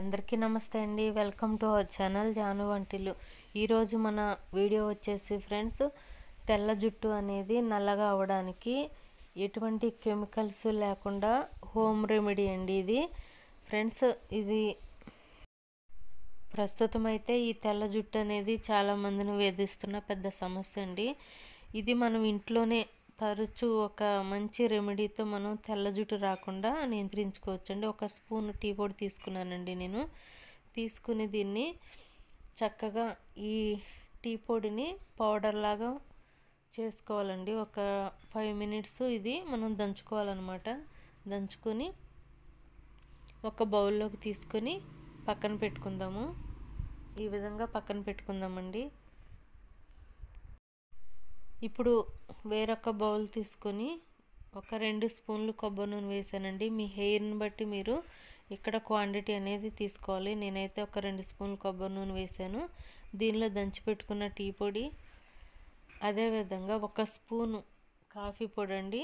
అందరికీ నమస్తే అండి welcome to our channel Janu వంటిలు ఈరోజు మన వీడియో వచ్చేసి ఫ్రెండ్స్ తెల్ల జుట్టు అనేది నల్లగా అవడానికి ఎటువంటి కెమికల్స్ లేకుండా హోమ్ రెమెడీ అండి ఇది ఫ్రెండ్స్ ఇది ప్రస్తుతం అయితే ఈ తెల్ల జుట్టు అనేది చాలామందిని వేధిస్తున్న పెద్ద సమస్య అండి ఇది మనం ఇంట్లోనే తరచూ ఒక మంచి రెమెడీతో మనం తెల్ల జుట్టు రాకుండా నియంత్రించుకోవచ్చు అండి ఒక స్పూన్ టీ పొడి తీసుకున్నానండి నేను తీసుకుని దీన్ని చక్కగా ఈ టీ పొడిని పౌడర్ లాగా చేసుకోవాలండి ఒక ఫైవ్ మినిట్స్ ఇది మనం దంచుకోవాలన్నమాట దంచుకొని ఒక బౌల్లోకి తీసుకొని పక్కన పెట్టుకుందాము ఈ విధంగా పక్కన పెట్టుకుందామండి ఇప్పుడు వేరొక బౌల్ తీసుకొని ఒక రెండు స్పూన్లు కొబ్బరి నూనె వేసానండి మీ హెయిర్ని బట్టి మీరు ఇక్కడ క్వాంటిటీ అనేది తీసుకోవాలి నేనైతే ఒక రెండు స్పూన్లు కొబ్బరి నూనె వేసాను దీనిలో దంచిపెట్టుకున్న టీ పొడి అదేవిధంగా ఒక స్పూను కాఫీ పొడి అండి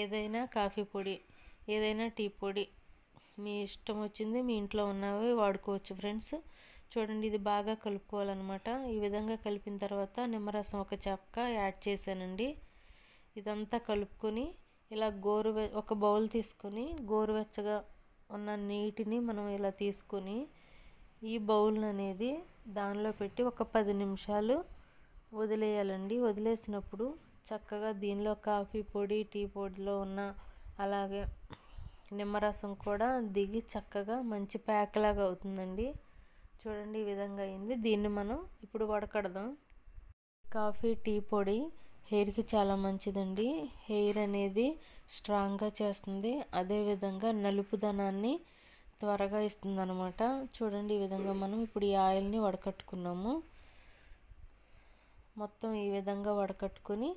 ఏదైనా కాఫీ పొడి ఏదైనా టీ పొడి మీ ఇష్టం వచ్చింది మీ ఇంట్లో ఉన్నవి వాడుకోవచ్చు ఫ్రెండ్స్ చూడండి ఇది బాగా కలుపుకోవాలన్నమాట ఈ విధంగా కలిపిన తర్వాత నిమ్మరసం ఒక చెక్క యాడ్ చేశానండి ఇదంతా కలుపుకొని ఇలా గోరువె ఒక బౌల్ తీసుకొని గోరువెచ్చగా ఉన్న నీటిని మనం ఇలా తీసుకొని ఈ బౌల్ అనేది దానిలో పెట్టి ఒక పది నిమిషాలు వదిలేయాలండి వదిలేసినప్పుడు చక్కగా దీనిలో కాఫీ పొడి టీ పొడిలో ఉన్న అలాగే నిమ్మరసం కూడా దిగి చక్కగా మంచి ప్యాక్ లాగా అవుతుందండి చూడండి ఈ విధంగా అయింది దీన్ని మనం ఇప్పుడు వడకడదాం కాఫీ టీ పొడి హెయిర్కి చాలా మంచిదండి హెయిర్ అనేది స్ట్రాంగ్గా చేస్తుంది అదేవిధంగా నలుపుదనాన్ని త్వరగా ఇస్తుంది అనమాట చూడండి ఈ విధంగా మనం ఇప్పుడు ఈ ఆయిల్ని వడకట్టుకున్నాము మొత్తం ఈ విధంగా వడకట్టుకుని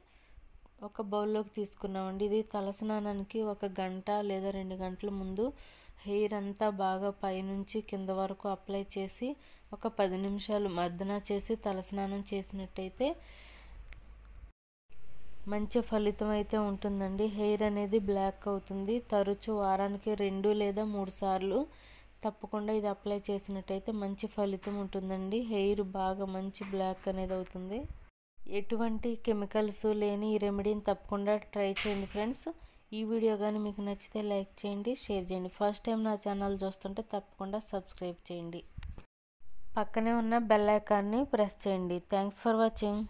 ఒక బౌల్లోకి తీసుకున్నామండి ఇది తలస్నానానికి ఒక గంట లేదా రెండు గంటల ముందు హెయిర్ అంతా బాగా పైనుంచి కింద వరకు అప్లై చేసి ఒక పది నిమిషాలు మర్దన చేసి తలస్నానం చేసినట్టయితే మంచి ఫలితం అయితే ఉంటుందండి హెయిర్ అనేది బ్లాక్ అవుతుంది తరచు వారానికి రెండు లేదా మూడు సార్లు తప్పకుండా ఇది అప్లై చేసినట్టయితే మంచి ఫలితం ఉంటుందండి హెయిర్ బాగా మంచి బ్లాక్ అనేది అవుతుంది ఎటువంటి కెమికల్స్ లేని ఈ రెమెడీని తప్పకుండా ట్రై చేయండి ఫ్రెండ్స్ ఈ వీడియో కానీ మీకు నచ్చితే లైక్ చేయండి షేర్ చేయండి ఫస్ట్ టైం నా ఛానల్ చూస్తుంటే తప్పకుండా సబ్స్క్రైబ్ చేయండి పక్కనే ఉన్న బెల్లైకాన్ని ప్రెస్ చేయండి థ్యాంక్స్ ఫర్ వాచింగ్